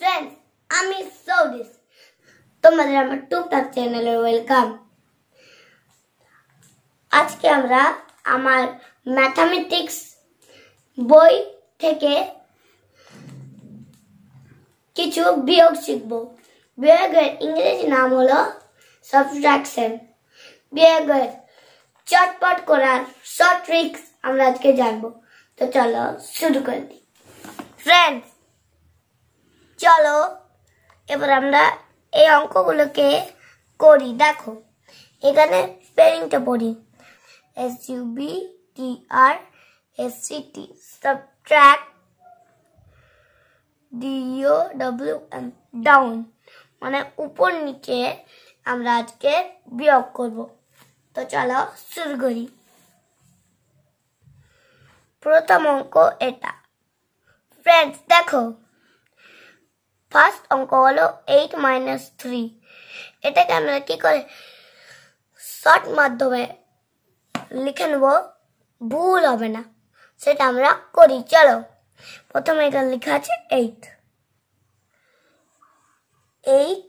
friends আমি সৌদিস তোমাদের আমার টুকটাক চ্যানেলে ওয়েলকাম আজকে আমরা আমার ম্যাথামেটিক্স বই থেকে কিছু বিয়োগ শিখব বিয়োগের ইংরেজি নাম হলো সাবট্রাকশন বিয়োগের চটপট করার শর্ট ট্রিক্স আমরা আজকে জানবো তো চলো শুরু করে দিই ফ্রেন্ডস চলো এবার আমরা এই অঙ্কগুলোকে করি দেখো এখানে স্পেলিংটা পড়ি S U B T R S C T track ডিও ডাব্লিউ এম ডাউন মানে উপর নিচে আমরা আজকে বিয়োগ করব তো চলো শুরু করি প্রথম অঙ্ক এটা ফ্রেন্ডস দেখো ফার্স্ট অঙ্ক হলো এইট মাইনাস থ্রি এটাকে আমরা কী করে শর্ট মাধ্যমে লিখে নেব ভুল হবে না সেটা আমরা করি চলো প্রথমে এটা লেখা আছে এইট এইট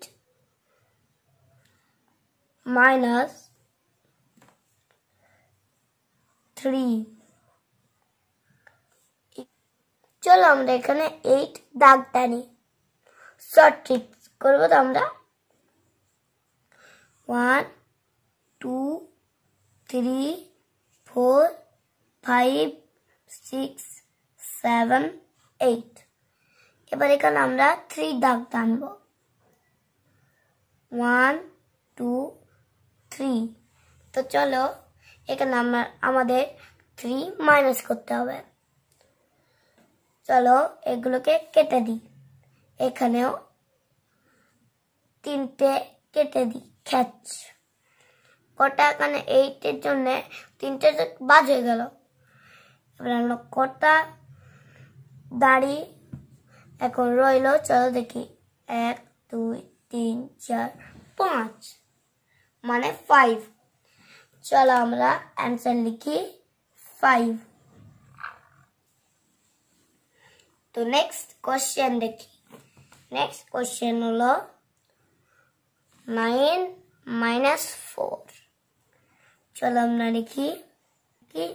মাইনাস থ্রি চলো আমরা এখানে এইট দাগ টানি শর্ট ট্রিপ করবো তো আমরা one two three four five six seven eight এবার এখানে আমরা থ্রি দাগ টানব ওয়ান টু থ্রি তো চলো এখানে আমার আমাদের থ্রি মাইনাস করতে হবে চলো এগুলোকে কেটে দিই এখানেও তিনটে কেটে দিই খ্যাচ কটা এখানে এইটের জন্য তিনটে বাজ হয়ে গেল এবার কটা দাড়ি এখন রইল চলো দেখি এক দুই তিন চার পাঁচ মানে ফাইভ চলো আমরা অ্যান্সার লিখি ফাইভ তো নেক্সট কোশ্চেন দেখি নেক্সট কোয়েশ্চেন হলো নাইন মাইনাস ফোর চলো আমরা লিখি কি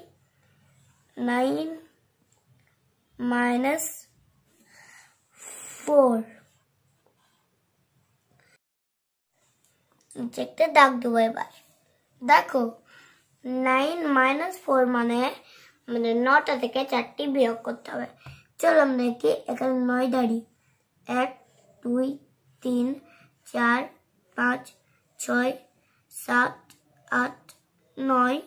নাইন মাইনাস ফোর নিচে একটা দাগ দেবো এবার দেখো নাইন মাইনাস ফোর মানে মানে নটা থেকে চারটি বিয়োগ করতে হবে চলো আমরা কি এখানে নয় দাঁড়ি এক দুই তিন চার পাঁচ ছয় সাত আট নয়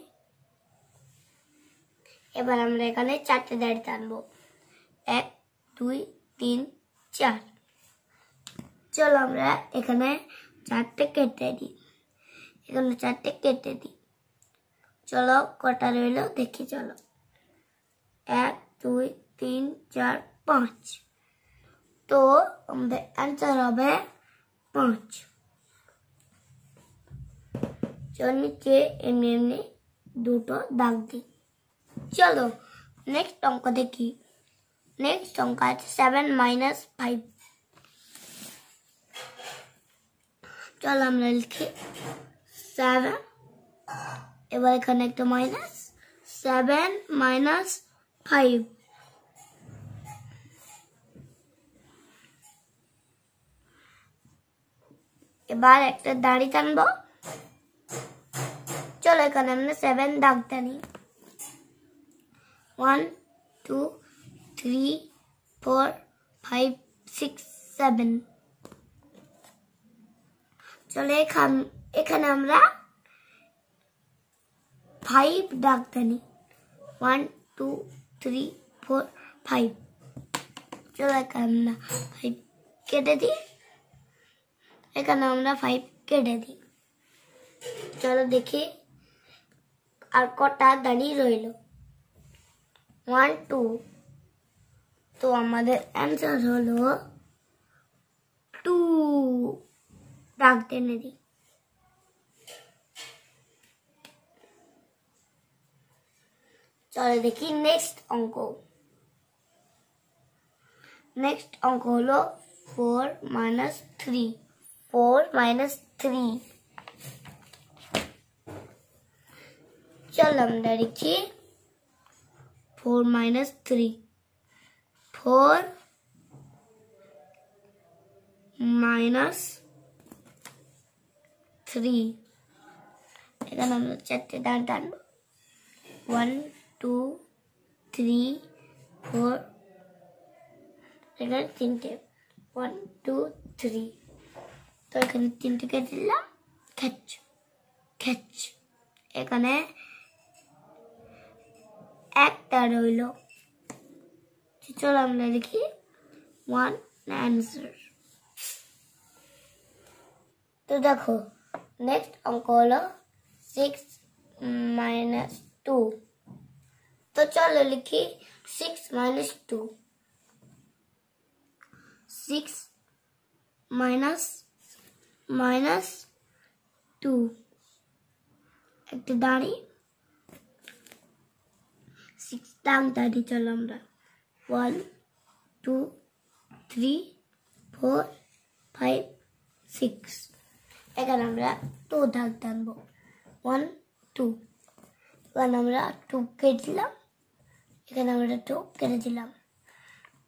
এবার আমরা এখানে চারটে দাঁড়িয়ে টানবো এক দুই তিন চার চলো আমরা এখানে চারটে কেটে দিই এখানে চারটে কেটে দিই চলো কটা রইল দেখি চলো এক দুই তিন চার পাঁচ तो आंसर अब पांच जो नीचे दो दाग दी चलो नेक्स्ट अंक देखी नेक्स्ट अंक आज सेवेन माइनस फाइव चलो हम लिखे सेवन एवं माइनस सेवेन माइनस फाइव এবার একটা দাড়ি টানবো চলো এখানে আমরা সেভেন দাগ টানি one two three four five six seven চলো এখান এখানে আমরা ফাইভ ডাক টানি one two three four five চলো এখানে আমরা ফাইভ কেটে দিই का नाम रहा 5 के दे दी चलो देखिए और कटा दनी রইলো 1 2 তো আমাদের অ্যানসার হলো 2 ভাগ দেনেদি চলে দেখি नेक्स्ट অঙ্ক নেক্সট অঙ্ক হলো 4 - 3 फोर माइनस थ्री चल हम लिखिए four minus three four minus three इधर हम लोग चलते डान डान वन टू थ्री फोर इधर तीन वन टू थ्री তো এখানে তিনটিকে দিলাম খেচ খেচ এখানে একটা রইল চলো আমরা লিখি ওয়ান অ্যান্সার তো দেখো নেক্সট অঙ্ক হলো সিক্স মাইনাস টু তো চলো লিখি six minus two six minus minus two একটা দাঁড়ি সিক্স দাম দাঁড়িয়ে চল আমরা one two three four five six এখানে আমরা টু দাগ টানবো ওয়ান টু ওয়ান আমরা টু কেটেছিলাম এখানে আমরা টু কেটে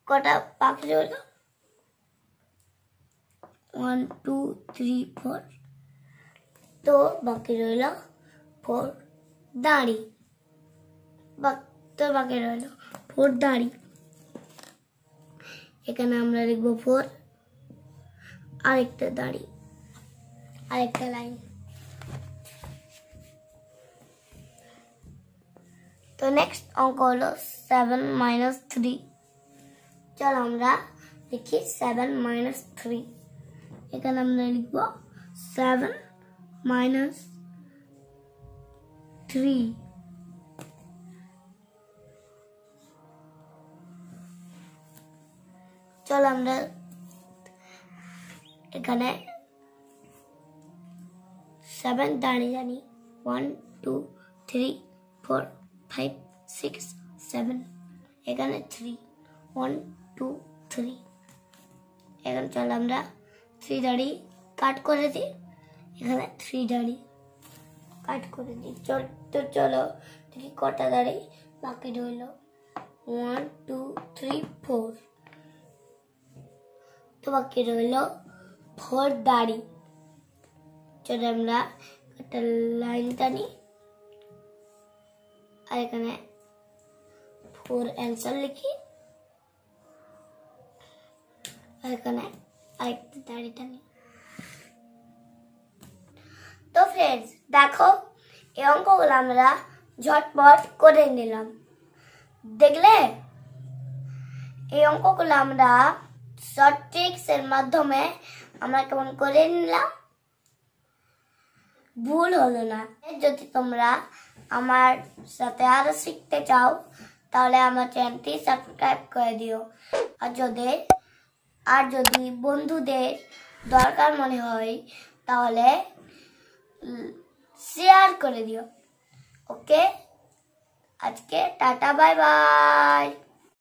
কটা পাখি হলো ওয়ান টু থ্রি ফোর তো বাকি রইল ফোর দাড়ি তো বাকি রইল ফোর দাড়ি এখানে আমরা লিখব ফোর আরেকটা দাড়ি আরেকটা লাইন তো নেক্সট অঙ্ক হলো সেভেন মাইনাস থ্রি চল আমরা দেখি সেভেন মাইনাস থ্রি এখানে আমরা লিখব সেভেন মাইনাস থ্রি চল আমরা এখানে সেভেন দাঁড়িয়ে জানি one two three four five six seven এখানে থ্রি ওয়ান টু থ্রি এখন চল আমরা থ্রি দাড়ি কাট করে দিই এখানে থ্রি দাড়ি কাট করে দিই চল তো চলো দেখি কটা দাড়ি বাকি রইল ওয়ান টু থ্রি ফোর তো বাকি রইল ফোর দাড়ি চলে আমরা একটা লাইন টানি আর এখানে ফোর অ্যান্সার লিখি আর এখানে তো ফ্রেন্ডস দেখো এই অঙ্কগুলো আমরা ঝটপট করে নিলাম দেখলে এই অঙ্কগুলো আমরা শর্ট মাধ্যমে আমরা কেমন করে নিলাম ভুল হলো না যদি তোমরা আমার সাথে আরও শিখতে চাও তাহলে আমার চ্যানেলটি সাবস্ক্রাইব করে দিও আর যদি আর যদি বন্ধুদের দরকার মনে হয় তাহলে শেয়ার করে দিও ওকে আজকে টাটা বাই বাই